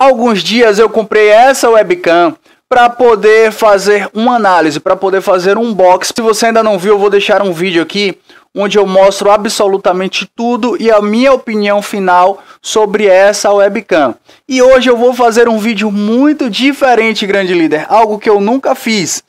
Alguns dias eu comprei essa webcam para poder fazer uma análise, para poder fazer um box. Se você ainda não viu, eu vou deixar um vídeo aqui onde eu mostro absolutamente tudo e a minha opinião final sobre essa webcam. E hoje eu vou fazer um vídeo muito diferente, grande líder, algo que eu nunca fiz,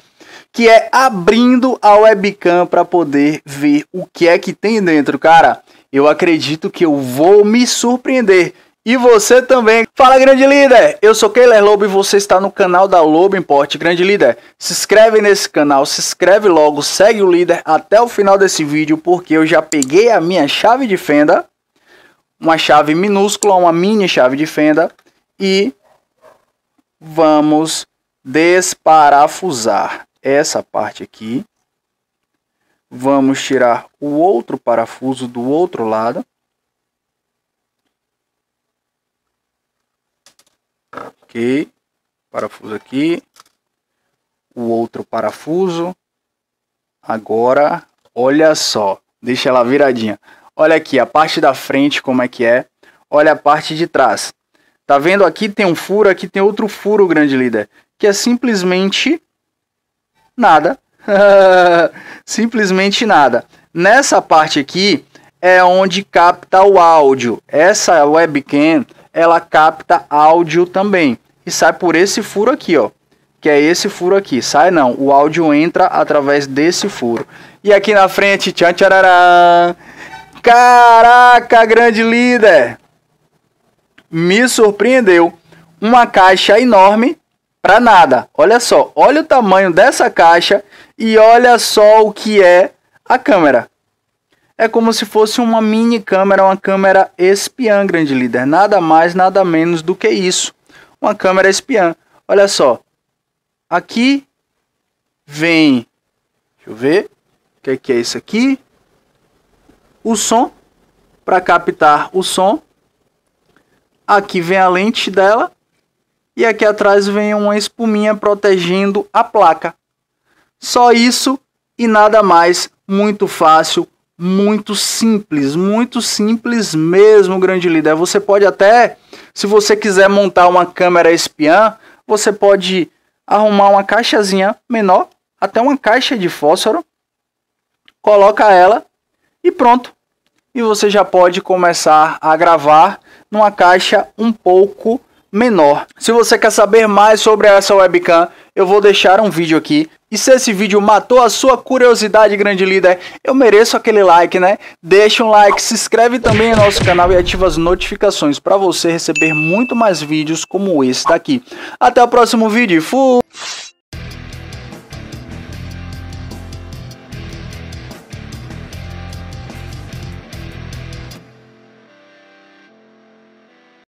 que é abrindo a webcam para poder ver o que é que tem dentro, cara. Eu acredito que eu vou me surpreender. E você também. Fala, grande líder! Eu sou Keiler Lobo e você está no canal da Lobo Import. Grande líder, se inscreve nesse canal, se inscreve logo, segue o líder até o final desse vídeo, porque eu já peguei a minha chave de fenda, uma chave minúscula, uma mini chave de fenda, e vamos desparafusar essa parte aqui. Vamos tirar o outro parafuso do outro lado. ok, parafuso aqui, o outro parafuso, agora, olha só, deixa ela viradinha, olha aqui a parte da frente como é que é, olha a parte de trás, tá vendo aqui tem um furo, aqui tem outro furo, grande líder, que é simplesmente nada, simplesmente nada, nessa parte aqui, é onde capta o áudio. Essa webcam ela capta áudio também. E sai por esse furo aqui, ó. Que é esse furo aqui. Sai não, o áudio entra através desse furo. E aqui na frente, tchan tcharará. Caraca, grande líder! Me surpreendeu. Uma caixa enorme para nada. Olha só, olha o tamanho dessa caixa e olha só o que é a câmera é como se fosse uma mini câmera, uma câmera espiã, grande líder. Nada mais, nada menos do que isso. Uma câmera espiã. Olha só. Aqui vem. Deixa eu ver. O que é, que é isso aqui? O som. Para captar o som. Aqui vem a lente dela. E aqui atrás vem uma espuminha protegendo a placa. Só isso e nada mais. Muito fácil muito simples, muito simples mesmo, grande líder. Você pode até, se você quiser montar uma câmera espiã, você pode arrumar uma caixazinha menor, até uma caixa de fósforo, coloca ela e pronto. E você já pode começar a gravar numa caixa um pouco menor. Se você quer saber mais sobre essa webcam, eu vou deixar um vídeo aqui. E se esse vídeo matou a sua curiosidade, grande líder, eu mereço aquele like, né? Deixa um like, se inscreve também no nosso canal e ativa as notificações para você receber muito mais vídeos como esse daqui. Até o próximo vídeo. Fui!